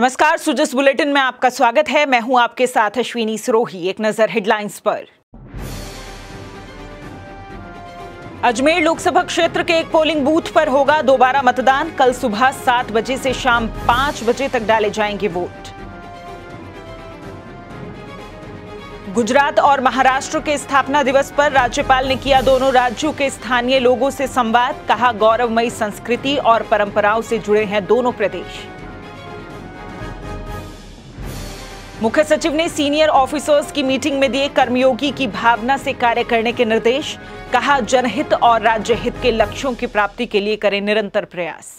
नमस्कार सुजस बुलेटिन में आपका स्वागत है मैं हूं आपके साथ अश्विनी सिरोही एक नजर हेडलाइंस पर अजमेर लोकसभा क्षेत्र के एक पोलिंग बूथ पर होगा दोबारा मतदान कल सुबह सात बजे से शाम पांच बजे तक डाले जाएंगे वोट गुजरात और महाराष्ट्र के स्थापना दिवस पर राज्यपाल ने किया दोनों राज्यों के स्थानीय लोगों से संवाद कहा गौरवमयी संस्कृति और परंपराओं से जुड़े हैं दोनों प्रदेश मुख्य सचिव ने सीनियर ऑफिसर्स की मीटिंग में दिए कर्मयोगी की भावना से कार्य करने के निर्देश कहा जनहित और राज्य हित के लक्ष्यों की प्राप्ति के लिए करें निरंतर प्रयास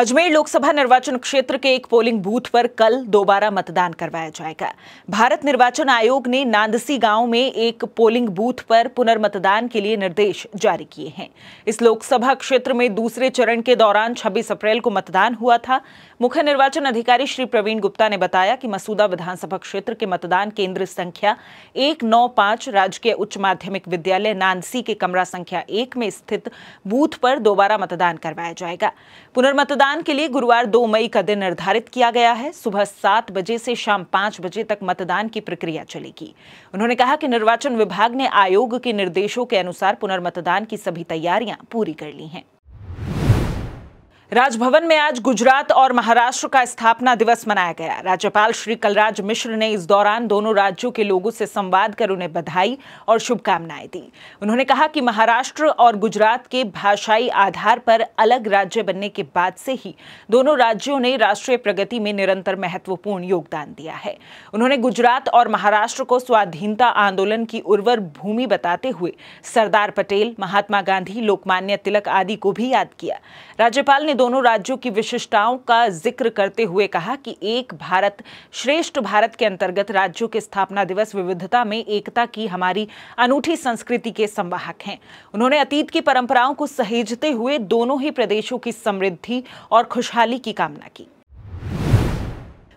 अजमेर लोकसभा निर्वाचन क्षेत्र के एक पोलिंग बूथ पर कल दोबारा मतदान करवाया जाएगा भारत निर्वाचन आयोग ने नांदसी गांव में एक पोलिंग बूथ पर पुनर्मतदान के लिए निर्देश जारी किए हैं इस लोकसभा क्षेत्र में दूसरे चरण के दौरान 26 अप्रैल को मतदान हुआ था मुख्य निर्वाचन अधिकारी श्री प्रवीण गुप्ता ने बताया कि मसूदा विधानसभा क्षेत्र के मतदान केंद्र संख्या एक नौ पांच राजकीय उच्च माध्यमिक विद्यालय नानसी के कमरा संख्या एक में स्थित बूथ पर दोबारा मतदान करवाया जाएगा पुनर्मतदान के लिए गुरुवार दो मई का दिन निर्धारित किया गया है सुबह सात बजे से शाम पांच बजे तक मतदान की प्रक्रिया चलेगी उन्होंने कहा कि निर्वाचन विभाग ने आयोग के निर्देशों के अनुसार पुनर्मतदान की सभी तैयारियां पूरी कर ली हैं राजभवन में आज गुजरात और महाराष्ट्र का स्थापना दिवस मनाया गया राज्यपाल श्री कलराज मिश्र ने इस दौरान दोनों राज्यों के लोगों से संवाद कर उन्हें बधाई और शुभकामनाएं दी उन्होंने कहा कि महाराष्ट्र और गुजरात के भाषाई आधार पर अलग राज्य बनने के बाद से ही दोनों राज्यों ने राष्ट्रीय प्रगति में निरंतर महत्वपूर्ण योगदान दिया है उन्होंने गुजरात और महाराष्ट्र को स्वाधीनता आंदोलन की उर्वर भूमि बताते हुए सरदार पटेल महात्मा गांधी लोकमान्य तिलक आदि को भी याद किया राज्यपाल ने दोनों राज्यों की विशिष्टताओं का जिक्र करते हुए कहा कि एक भारत श्रेष्ठ भारत के अंतर्गत राज्यों के स्थापना दिवस विविधता में एकता की हमारी अनूठी संस्कृति के संवाहक हैं उन्होंने अतीत की परंपराओं को सहेजते हुए दोनों ही प्रदेशों की समृद्धि और खुशहाली की कामना की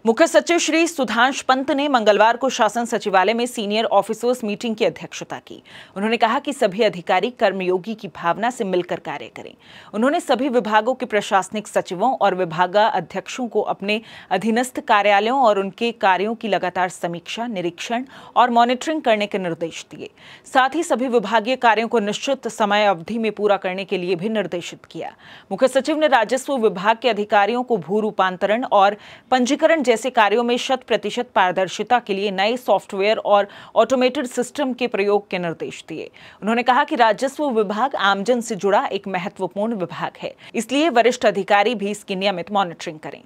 मुख्य सचिव श्री सुधांश पंत ने मंगलवार को शासन सचिवालय में सीनियर ऑफिसर्स मीटिंग की अध्यक्षता की उन्होंने कहा कि सभी अधिकारी कर्मयोगी की भावना से मिलकर कार्य करें उन्होंने सभी विभागों के प्रशासनिक सचिवों और विभागाध्यक्षों को अपने अधीनस्थ कार्यालयों और उनके कार्यों की लगातार समीक्षा निरीक्षण और मॉनिटरिंग करने के निर्देश दिए साथ ही सभी विभागीय कार्यों को निश्चित समय अवधि में पूरा करने के लिए भी निर्देशित किया मुख्य सचिव ने राजस्व विभाग के अधिकारियों को भू रूपांतरण और पंजीकरण जैसे कार्यों में शत प्रतिशत पारदर्शिता के लिए नए सॉफ्टवेयर और ऑटोमेटेड सिस्टम के प्रयोग के निर्देश दिए उन्होंने कहा कि राजस्व विभाग आमजन से जुड़ा एक महत्वपूर्ण विभाग है इसलिए वरिष्ठ अधिकारी भी इसकी नियमित मॉनिटरिंग करें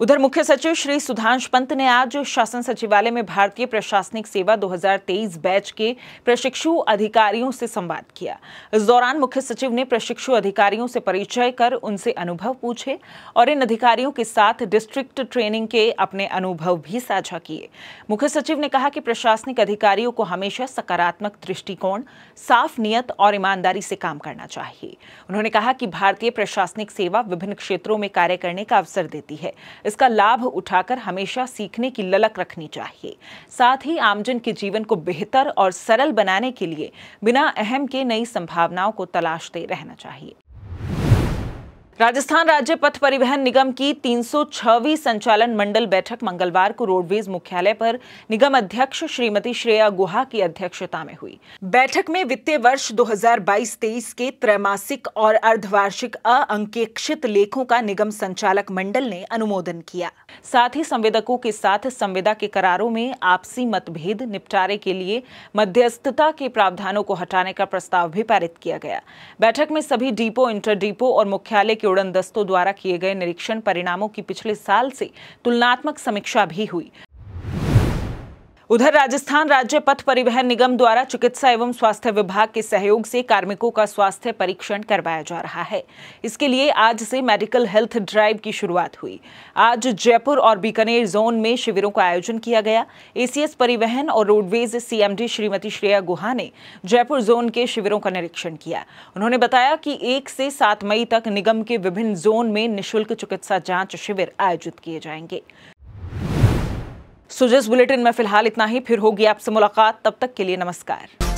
उधर मुख्य सचिव श्री सुधांश पंत ने आज शासन सचिवालय में भारतीय प्रशासनिक सेवा 2023 बैच के प्रशिक्षु अधिकारियों से संवाद किया इस दौरान मुख्य सचिव ने प्रशिक्षु अधिकारियों से परिचय कर उनसे अनुभव पूछे और इन अधिकारियों के साथ डिस्ट्रिक्ट ट्रेनिंग के अपने अनुभव भी साझा किए मुख्य सचिव ने कहा कि प्रशासनिक अधिकारियों को हमेशा सकारात्मक दृष्टिकोण साफ नियत और ईमानदारी से काम करना चाहिए उन्होंने कहा कि भारतीय प्रशासनिक सेवा विभिन्न क्षेत्रों में कार्य करने का अवसर देती है इसका लाभ उठाकर हमेशा सीखने की ललक रखनी चाहिए साथ ही आमजन के जीवन को बेहतर और सरल बनाने के लिए बिना अहम के नई संभावनाओं को तलाशते रहना चाहिए राजस्थान राज्य पथ परिवहन निगम की 306वीं संचालन मंडल बैठक मंगलवार को रोडवेज मुख्यालय पर निगम अध्यक्ष श्रीमती श्रेया गुहा की अध्यक्षता में हुई बैठक में वित्तीय वर्ष 2022-23 के त्रैमासिक और अर्धवार्षिक अंकेक्षित लेखों का निगम संचालक मंडल ने अनुमोदन किया साथ ही संवेदकों के साथ संविदा के करारों में आपसी मतभेद निपटारे के लिए मध्यस्थता के प्रावधानों को हटाने का प्रस्ताव भी पारित किया गया बैठक में सभी डिपो इंटर डिपो और मुख्यालय के उड़न दस्तों द्वारा किए गए निरीक्षण परिणामों की पिछले साल से तुलनात्मक समीक्षा भी हुई उधर राजस्थान राज्य पथ परिवहन निगम द्वारा चिकित्सा एवं स्वास्थ्य विभाग के सहयोग से कार्मिकों का स्वास्थ्य परीक्षण करवाया जा रहा है इसके लिए आज से मेडिकल हेल्थ ड्राइव की शुरुआत हुई आज जयपुर और बीकानेर जोन में शिविरों का आयोजन किया गया एसीएस परिवहन और रोडवेज सीएमडी श्रीमती श्रेया गुहा ने जयपुर जोन के शिविरों का निरीक्षण किया उन्होंने बताया कि एक से सात मई तक निगम के विभिन्न जोन में निःशुल्क चिकित्सा जाँच शिविर आयोजित किए जाएंगे सुजस बुलेटिन में फिलहाल इतना ही फिर होगी आपसे मुलाकात तब तक के लिए नमस्कार